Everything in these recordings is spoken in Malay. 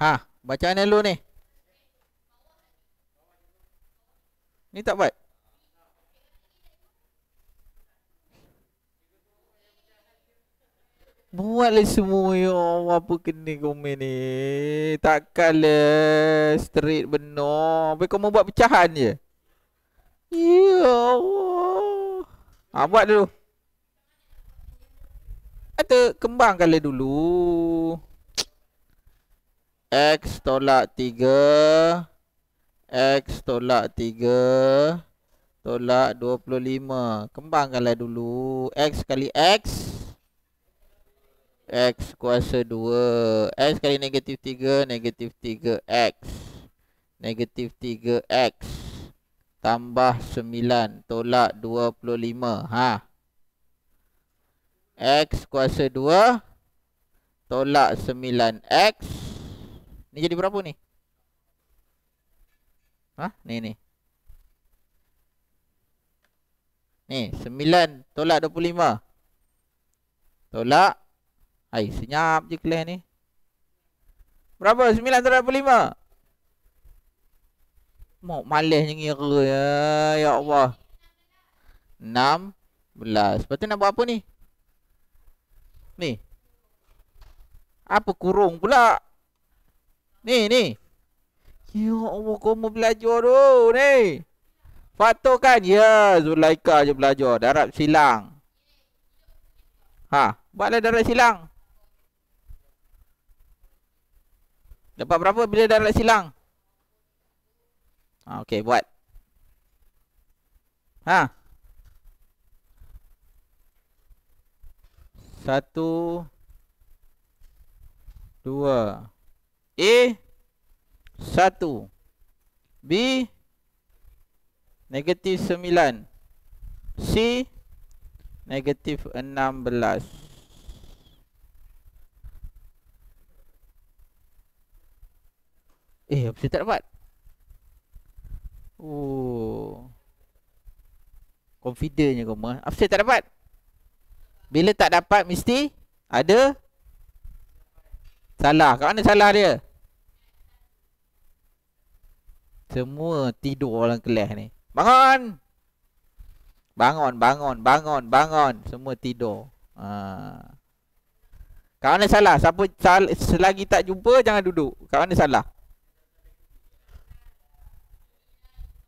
Ha, bacaan elo ni. Ni tak buat. le lah semua yo ya Allah apa kena komen ni. Takkanlah straight benar. Apa kau buat pecahan je? Ya Allah. Ha, buat dulu. Ada kembang kala dulu. X tolak 3 X tolak 3 Tolak 25 Kembangkanlah dulu X kali X X kuasa 2 X kali negatif 3 Negatif 3 X Negatif 3 X Tambah 9 Tolak 25 ha. X kuasa 2 Tolak 9 X 9 ini jadi berapa nih? Hah? Ni ni. Ni 9 tolak 25. Tolak. Hai, senyap je kelas ni. Berapa? 9 tolak 25. Mau malas je ngira ya, ya Allah. 16. Lepas tu nak buat apa ni? Ni. Apa kurung pula? Ni ni. Ya Allah kau mau belajar tu ni. Fatoh kan? Ya Zulaika je belajar. Darab silang. Ha. Buatlah darab silang. Dapat berapa bila darab silang? Ha, okay buat. Ha. Satu. Dua. A satu B negatif sembilan C negatif enam belas Eh, apa saya tak dapat? Oh. Confidentnya kau mah. Apa saya tak dapat? Bila tak dapat, mesti ada salah. Kat mana salah dia? Semua tidur orang kelas ni Bangun Bangun, bangun, bangun, bangun Semua tidur ha. Kawan ni salah Siapa sal- Selagi tak jumpa Jangan duduk Kawan ni salah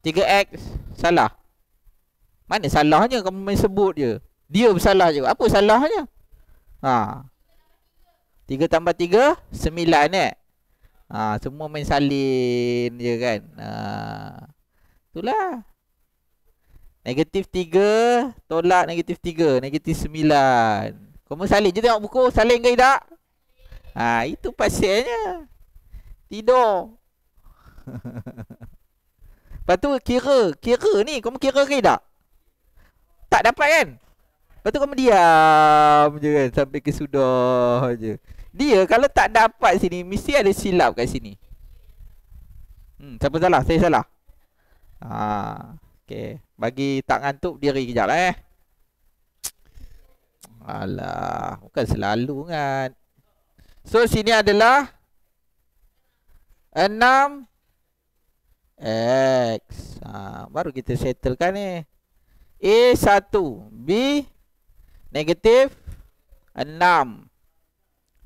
3X Salah Mana salahnya Kamu main sebut je Dia bersalah je Apa salahnya Ha 3 tambah 3 9 eh ha, Semua main salin je kan ha, Itulah Negatif 3 Tolak negatif 3 Negatif 9 Kau salin je tengok buku Salin ke tidak? Ha, itu pasiennya Tidur Lepas tu kira Kira ni kau kira ke tidak? Tak dapat kan? Lepas tu kau diam je kan Sampai kesudah je dia kalau tak dapat sini Mesti ada silap kat sini hmm, Siapa salah? Saya salah ah, ha, okay. Bagi tak ngantuk diri kejap lah eh Alah Bukan selalu kan So sini adalah 6 X ha, Baru kita settlekan ni A 1 B Negatif 6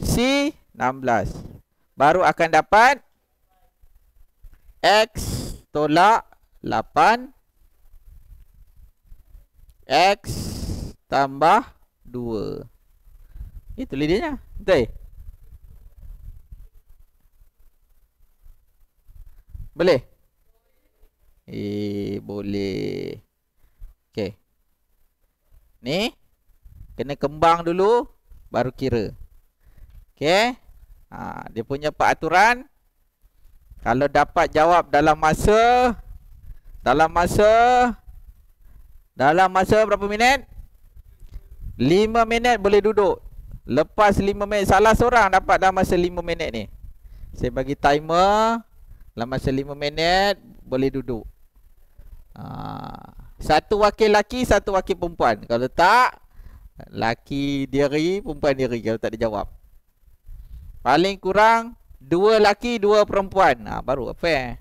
C16 Baru akan dapat X tolak 8 X tambah 2 Itu lidinya Betul Boleh? Eh, boleh Okay Ni Kena kembang dulu Baru kira Okey. Ha, dia punya peraturan kalau dapat jawab dalam masa dalam masa dalam masa berapa minit? 5 minit boleh duduk. Lepas 5 minit salah seorang dapat dalam masa 5 minit ni. Saya bagi timer dalam masa 5 minit boleh duduk. Ha, satu wakil laki, satu wakil perempuan. Kalau tak laki diri, perempuan diri kalau tak dijawab. Paling kurang Dua laki Dua perempuan ha, Baru apa? Eh?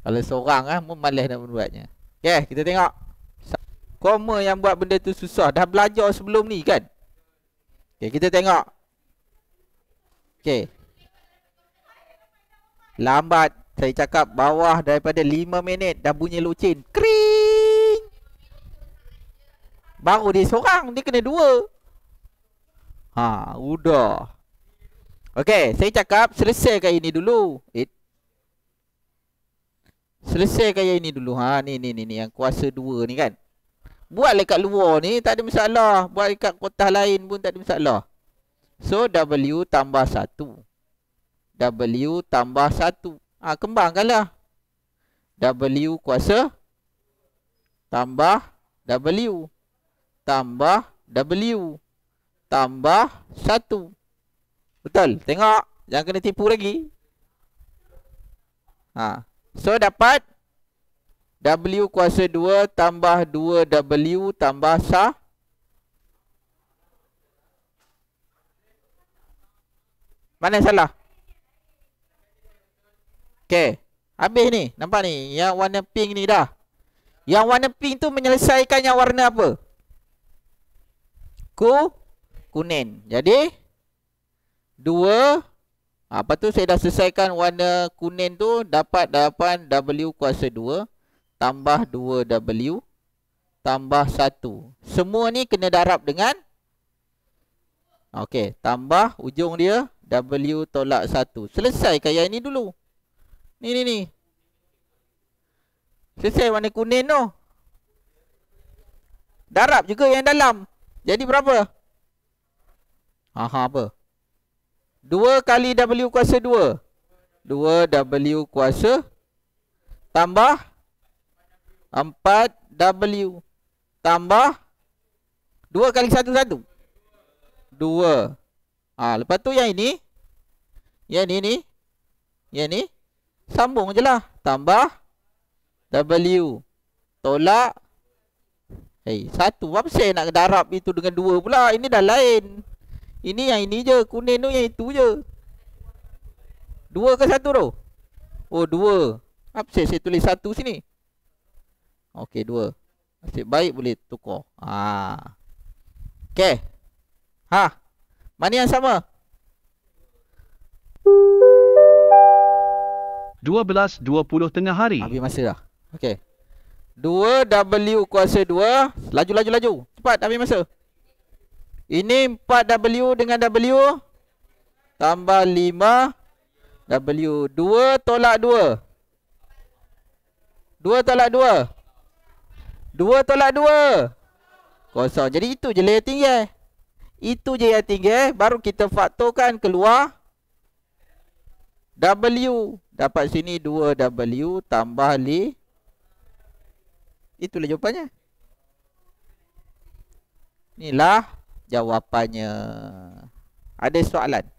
Kalau seorang kan ah, Mereka malas nak buatnya Okay kita tengok Koma yang buat benda tu susah Dah belajar sebelum ni kan Okay kita tengok Okay Lambat Saya cakap bawah daripada 5 minit Dah bunyi lucin Kering Baru dia seorang Dia kena dua Ha, udah Okey, saya cakap selesaikan ini dulu. It. Selesaikan yang ini dulu. Ha ni ni ni, ni. yang kuasa 2 ni kan. Buat dekat luar ni tak ada masalah. Buat dekat kota lain pun tak ada masalah. So W tambah 1. W tambah 1. Ah ha, kembangkanlah. W kuasa tambah W tambah W tambah 1. Betul. Tengok. Jangan kena tipu lagi. Ha. So, dapat W kuasa 2 tambah 2W tambah sah. Mana salah? Okay. Habis ni. Nampak ni? Yang warna pink ni dah. Yang warna pink tu menyelesaikan yang warna apa? Ku kuning. Jadi... Dua ha, Lepas tu saya dah selesaikan warna kuning tu Dapat dapat W kuasa 2 Tambah 2 W Tambah 1 Semua ni kena darab dengan Okey, tambah ujung dia W tolak 1 selesai kaya ini dulu Ni ni ni Selesai warna kuning tu Darab juga yang dalam Jadi berapa? Aha apa? 2 kali W kuasa 2 2 W kuasa Tambah 4 W Tambah 2 kali 1 1 2 ha, Lepas tu yang ini Yang ini ni Yang ni Sambung je lah Tambah W Tolak Eh satu Apa saya nak darab itu dengan dua? pula Ini dah lain ini yang ini je Kuning tu yang itu je Dua ke satu tu? Oh dua Apa saya, saya tulis satu sini Okey dua masih baik boleh tukar ha. Okey ha. Mana yang sama? 12.20 tengah hari Habis masa dah Okey 2 W kuasa 2 Laju laju laju Cepat habis masa ini 4W dengan W Tambah 5 W 2 tolak 2 2 tolak 2 2 tolak 2 Kosong Jadi itu je layer tinggi eh Itu je layer tinggi eh Baru kita faktorkan keluar W Dapat sini 2W tambah li Itulah jawapannya Inilah jawapannya. Ada soalan?